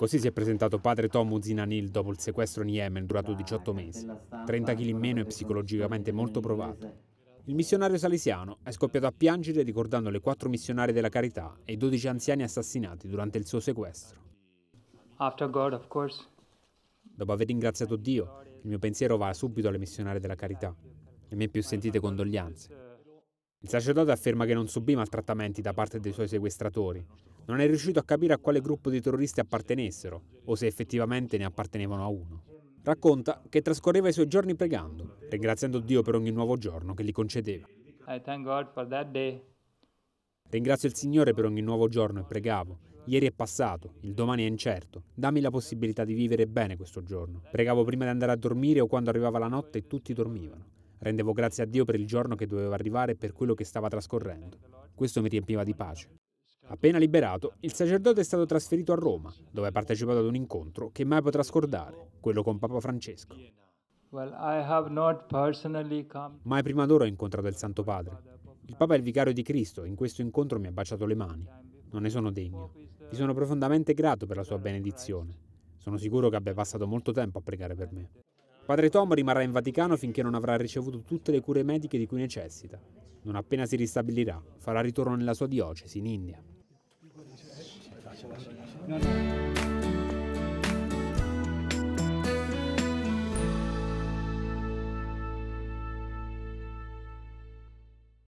Così si è presentato padre Tomu Zinanil dopo il sequestro in Yemen durato 18 mesi. 30 kg in meno e psicologicamente molto provato. Il missionario salesiano è scoppiato a piangere ricordando le quattro missionarie della carità e i 12 anziani assassinati durante il suo sequestro. dopo aver ringraziato Dio, il mio pensiero va subito alle missionarie della carità, le mie più sentite condoglianze. Il sacerdote afferma che non subì maltrattamenti da parte dei suoi sequestratori. Non è riuscito a capire a quale gruppo di terroristi appartenessero o se effettivamente ne appartenevano a uno. Racconta che trascorreva i suoi giorni pregando, ringraziando Dio per ogni nuovo giorno che gli concedeva. Ringrazio il Signore per ogni nuovo giorno e pregavo. Ieri è passato, il domani è incerto. Dammi la possibilità di vivere bene questo giorno. Pregavo prima di andare a dormire o quando arrivava la notte e tutti dormivano. Rendevo grazie a Dio per il giorno che doveva arrivare e per quello che stava trascorrendo. Questo mi riempiva di pace. Appena liberato, il sacerdote è stato trasferito a Roma, dove ha partecipato ad un incontro che mai potrà scordare, quello con Papa Francesco. Mai prima d'ora ho incontrato il Santo Padre. Il Papa è il vicario di Cristo e in questo incontro mi ha baciato le mani. Non ne sono degno. Gli sono profondamente grato per la sua benedizione. Sono sicuro che abbia passato molto tempo a pregare per me. Padre Tom rimarrà in Vaticano finché non avrà ricevuto tutte le cure mediche di cui necessita. Non appena si ristabilirà, farà ritorno nella sua diocesi in India.